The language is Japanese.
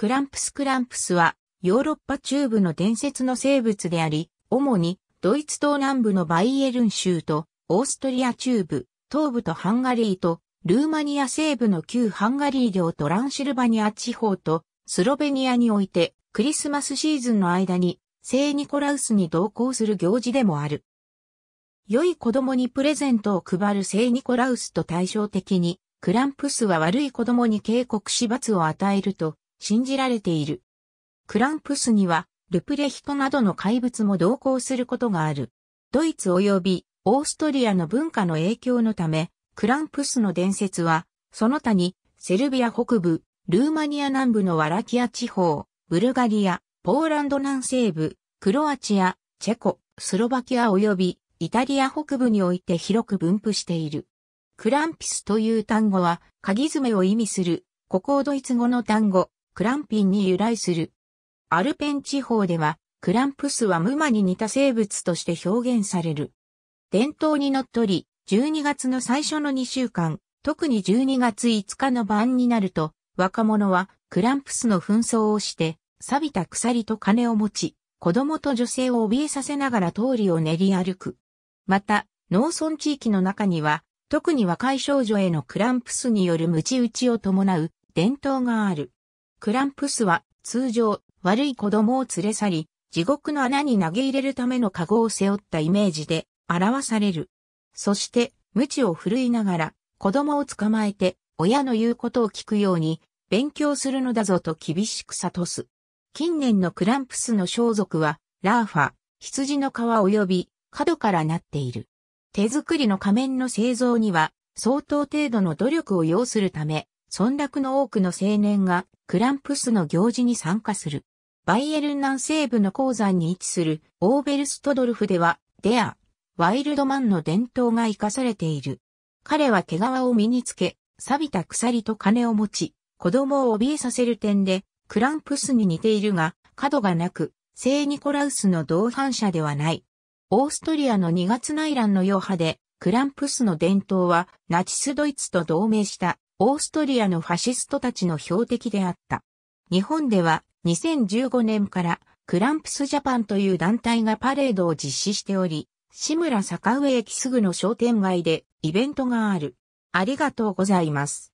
クランプスクランプスはヨーロッパ中部の伝説の生物であり、主にドイツ東南部のバイエルン州とオーストリア中部、東部とハンガリーとルーマニア西部の旧ハンガリー領トランシルバニア地方とスロベニアにおいてクリスマスシーズンの間に聖ニコラウスに同行する行事でもある。良い子供にプレゼントを配る聖ニコラウスと対照的にクランプスは悪い子供に警告し罰を与えると信じられている。クランプスには、ルプレヒトなどの怪物も同行することがある。ドイツ及びオーストリアの文化の影響のため、クランプスの伝説は、その他に、セルビア北部、ルーマニア南部のワラキア地方、ブルガリア、ポーランド南西部、クロアチア、チェコ、スロバキア及びイタリア北部において広く分布している。クランピスという単語は、鍵爪を意味する、古高ドイツ語の単語、クランピンに由来する。アルペン地方では、クランプスはムマに似た生物として表現される。伝統にのっとり、12月の最初の2週間、特に12月5日の晩になると、若者はクランプスの紛争をして、錆びた鎖と金を持ち、子供と女性を怯えさせながら通りを練り歩く。また、農村地域の中には、特に若い少女へのクランプスによる鞭打ちを伴う伝統がある。クランプスは通常悪い子供を連れ去り、地獄の穴に投げ入れるためのカゴを背負ったイメージで表される。そして、無を振るいながら子供を捕まえて親の言うことを聞くように勉強するのだぞと厳しく悟す。近年のクランプスの装束はラーファ、羊の皮及び角からなっている。手作りの仮面の製造には相当程度の努力を要するため、村落の多くの青年がクランプスの行事に参加する。バイエルン南西部の鉱山に位置するオーベルストドルフでは、デア、ワイルドマンの伝統が生かされている。彼は毛皮を身につけ、錆びた鎖と金を持ち、子供を怯えさせる点で、クランプスに似ているが、角がなく、聖ニコラウスの同伴者ではない。オーストリアの2月内乱の余波で、クランプスの伝統はナチスドイツと同盟したオーストリアのファシストたちの標的であった。日本では2015年からクランプスジャパンという団体がパレードを実施しており、志村坂上駅すぐの商店街でイベントがある。ありがとうございます。